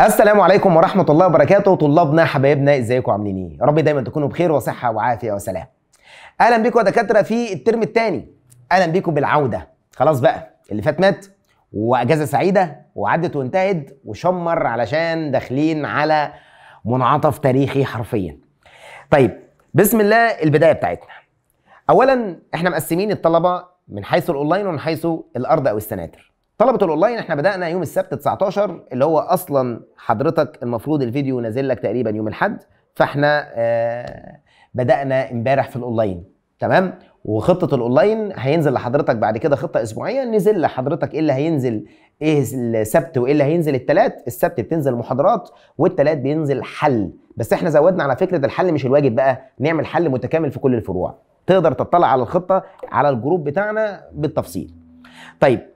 السلام عليكم ورحمة الله وبركاته طلابنا حبايبنا ازيكم عاملين ايه؟ يا رب دايما تكونوا بخير وصحة وعافية وسلام. أهلا بيكم يا دكاترة في الترم الثاني. أهلا بيكم بالعودة. خلاص بقى اللي فات مات وأجازة سعيدة وعدت وانتهت وشمر علشان داخلين على منعطف تاريخي حرفيا. طيب بسم الله البداية بتاعتنا. أولا احنا مقسمين الطلبة من حيث الأونلاين ومن حيث الأرض أو السناتر. طلبة الاونلاين احنا بدأنا يوم السبت 19 اللي هو اصلا حضرتك المفروض الفيديو نازل لك تقريبا يوم الحد فاحنا آه بدأنا امبارح في الاونلاين تمام وخطة الاونلاين هينزل لحضرتك بعد كده خطة اسبوعية نزل لحضرتك ايه اللي هينزل ايه السبت وايه اللي هينزل الثلاث السبت بتنزل محاضرات والثلاث بينزل حل بس احنا زودنا على فكرة الحل مش الواجب بقى نعمل حل متكامل في كل الفروع تقدر تطلع على الخطة على الجروب بتاعنا بالتفصيل طيب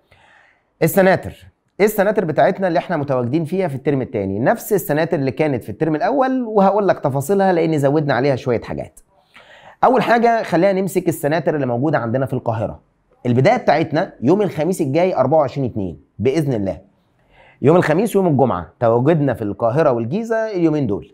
السناتر ايه السناتر بتاعتنا اللي احنا متواجدين فيها في الترم الثاني نفس السناتر اللي كانت في الترم الاول وهقول لك تفاصيلها لان زودنا عليها شويه حاجات اول حاجه خلينا نمسك السناتر اللي موجوده عندنا في القاهره البدايه بتاعتنا يوم الخميس الجاي 24 2 باذن الله يوم الخميس ويوم الجمعه تواجدنا في القاهره والجيزه اليومين دول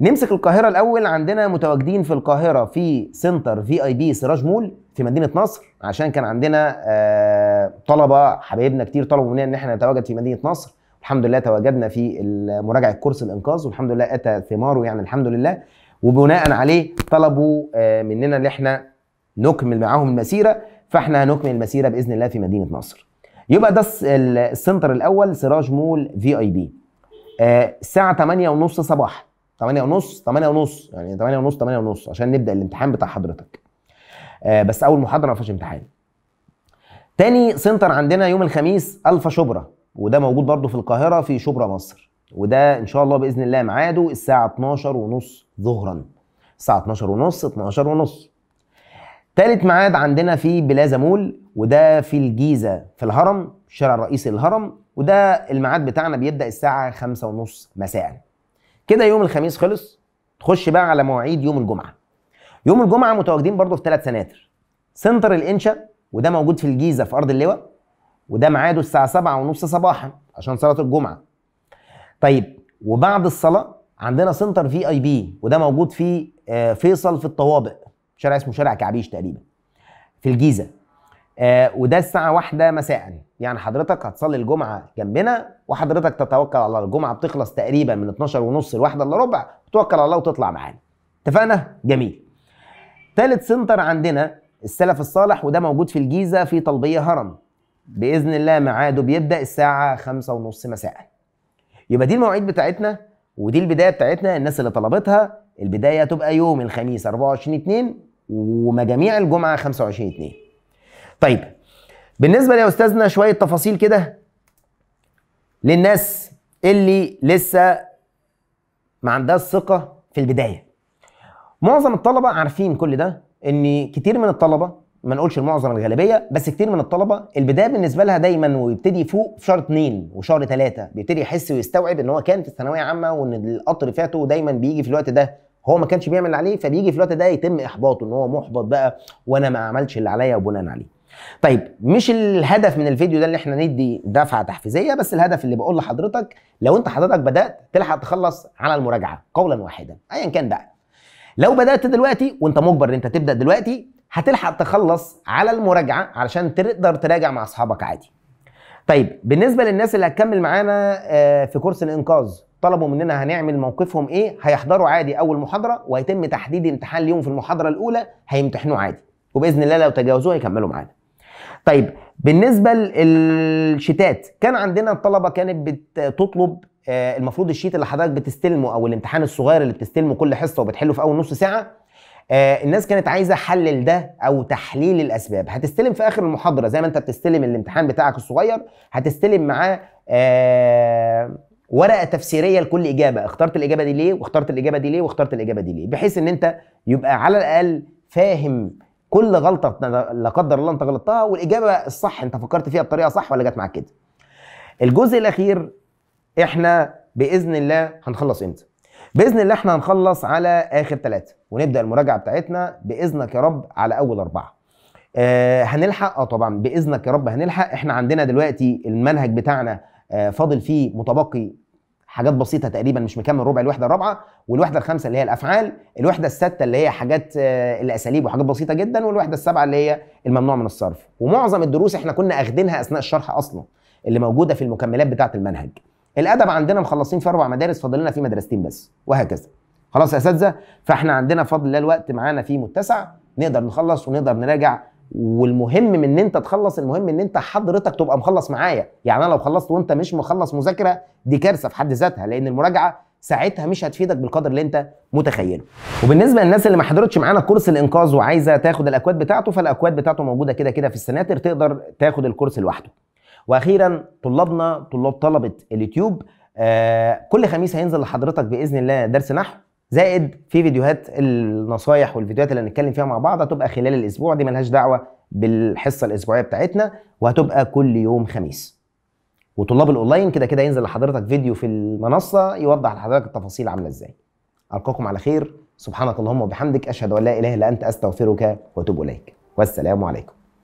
نمسك القاهره الاول عندنا متواجدين في القاهره في سنتر في اي بي سراج مول في مدينه نصر عشان كان عندنا آه، طلبه حبايبنا كتير طلبوا مننا ان احنا نتواجد في مدينه نصر الحمد لله تواجدنا في مراجعه كورس الانقاذ والحمد لله اتى ثماره يعني الحمد لله وبناء عليه طلبوا آه، مننا ان احنا نكمل معاهم المسيره فاحنا هنكمل المسيره باذن الله في مدينه نصر يبقى ده السنتر الاول سراج مول في اي بي آه، الساعه 8:30 صباحا 8 ونص 8 ونص يعني 8 ونص 8 ونص عشان نبدا الامتحان بتاع حضرتك آه بس اول محاضره ما فيهاش امتحان تاني سنتر عندنا يوم الخميس الفا شبرا وده موجود برضو في القاهره في شبرا مصر وده ان شاء الله باذن الله ميعاده الساعه 12 ونص ظهرا الساعه 12 ونص 12 ونص تالت ميعاد عندنا في بلازا مول وده في الجيزه في الهرم الشارع الرئيسي للهرم وده الميعاد بتاعنا بيبدا الساعه 5 ونص مساء كده يوم الخميس خلص تخش بقى على مواعيد يوم الجمعه يوم الجمعه متواجدين برضه في ثلاث سناتر سنتر الانشا وده موجود في الجيزه في ارض اللواء وده ميعاده الساعه سبعة ونص صباحا عشان صلاه الجمعه طيب وبعد الصلاه عندنا سنتر في اي بي وده موجود في آه، فيصل في الطوابق شارع اسمه شارع كعبيش تقريبا في الجيزه آه، وده الساعه واحدة مساء يعني حضرتك هتصلي الجمعه جنبنا وحضرتك تتوكل على الله الجمعه بتخلص تقريبا من 12 ونص لواحدة الا ربع توكل على الله وتطلع معانا اتفقنا جميل ثالث سنتر عندنا السلف الصالح وده موجود في الجيزه في طلبيه هرم باذن الله ميعاده بيبدا الساعه خمسة ونص مساء يبقى دي المواعيد بتاعتنا ودي البدايه بتاعتنا الناس اللي طلبتها البدايه تبقى يوم الخميس 24 2 ومجاميع الجمعه 25 2 طيب بالنسبه يا استاذنا شويه تفاصيل كده للناس اللي لسه ما عندهاش ثقه في البدايه معظم الطلبه عارفين كل ده ان كتير من الطلبه ما نقولش المعظم الغالبيه بس كتير من الطلبه البدايه بالنسبه لها دايما ويبتدي يفوق في شهر اتنين وشهر تلاته بيبتدي يحس ويستوعب ان هو كان في الثانويه عامه وان القطر فاته دايما بيجي في الوقت ده هو ما كانش بيعمل اللي عليه فبيجي في الوقت ده يتم احباطه ان هو محبط بقى وانا ما عملتش اللي عليا وبناء عليه طيب مش الهدف من الفيديو ده اللي احنا ندي دفعه تحفيزيه بس الهدف اللي بقول لحضرتك لو انت حضرتك بدات تلحق تخلص على المراجعه قولا واحدا ايا كان بقى لو بدات دلوقتي وانت مجبر انت تبدا دلوقتي هتلحق تخلص على المراجعه علشان تقدر تراجع مع اصحابك عادي طيب بالنسبه للناس اللي هتكمل معانا آه، في كورس الانقاذ طلبوا مننا هنعمل موقفهم ايه هيحضروا عادي اول محاضره وهيتم تحديد امتحان ليهم في المحاضره الاولى هيمتحنوه عادي وباذن الله لو تجاوزوه هيكملوا معانا طيب بالنسبه للشيتات كان عندنا الطلبه كانت بتطلب آه، المفروض الشيت اللي حضرتك بتستلمه او الامتحان الصغير اللي بتستلمه كل حصه وبتحله في اول نص ساعه آه، الناس كانت عايزه حلل ده او تحليل الاسباب هتستلم في اخر المحاضره زي ما انت بتستلم الامتحان بتاعك الصغير هتستلم معاه آه، ورقه تفسيريه لكل اجابه اخترت الاجابه دي ليه واخترت الاجابه دي ليه واخترت الاجابه دي ليه بحيث ان انت يبقى على الاقل فاهم كل غلطه لا قدر الله انت غلطتها والاجابه الصح انت فكرت فيها بطريقه صح ولا جت معاك كده الجزء الاخير احنا باذن الله هنخلص امتى باذن الله احنا هنخلص على اخر ثلاثه ونبدا المراجعه بتاعتنا باذنك يا رب على اول اربعه آه هنلحق اه طبعا باذنك يا رب هنلحق احنا عندنا دلوقتي المنهج بتاعنا آه فاضل فيه متبقي حاجات بسيطه تقريبا مش مكمل ربع الوحده الرابعه والوحده الخامسه اللي هي الافعال الوحده السادسه اللي هي حاجات آه، الاساليب وحاجات بسيطه جدا والوحده السابعه اللي هي الممنوع من الصرف ومعظم الدروس احنا كنا اخدينها اثناء الشرح اصلا اللي موجوده في المكملات بتاعه المنهج الادب عندنا مخلصين في اربع مدارس فاضل لنا في مدرستين بس وهكذا خلاص يا اساتذه فاحنا عندنا بفضل الله الوقت معانا فيه متسع نقدر نخلص ونقدر نراجع والمهم من ان انت تخلص المهم ان انت حضرتك تبقى مخلص معايا يعني انا لو خلصت وانت مش مخلص مذاكره دي كارثه في حد ذاتها لان المراجعه ساعتها مش هتفيدك بالقدر اللي انت متخيله وبالنسبه للناس اللي ما حضرتش معانا كورس الانقاذ وعايزه تاخد الاكواد بتاعته فالاكواد بتاعته موجوده كده كده في السناتر تقدر تاخد الكورس لوحده واخيرا طلابنا طلاب طلبه اليوتيوب آه كل خميس هينزل لحضرتك باذن الله درس نحو زائد في فيديوهات النصايح والفيديوهات اللي هنتكلم فيها مع بعض هتبقى خلال الاسبوع دي ملهاش دعوه بالحصه الاسبوعيه بتاعتنا وهتبقى كل يوم خميس وطلاب الاونلاين كده كده ينزل لحضرتك فيديو في المنصه يوضح لحضرتك التفاصيل عامله ازاي القاكم على خير سبحانك اللهم وبحمدك اشهد ان لا اله الا انت استغفرك واتوب اليك والسلام عليكم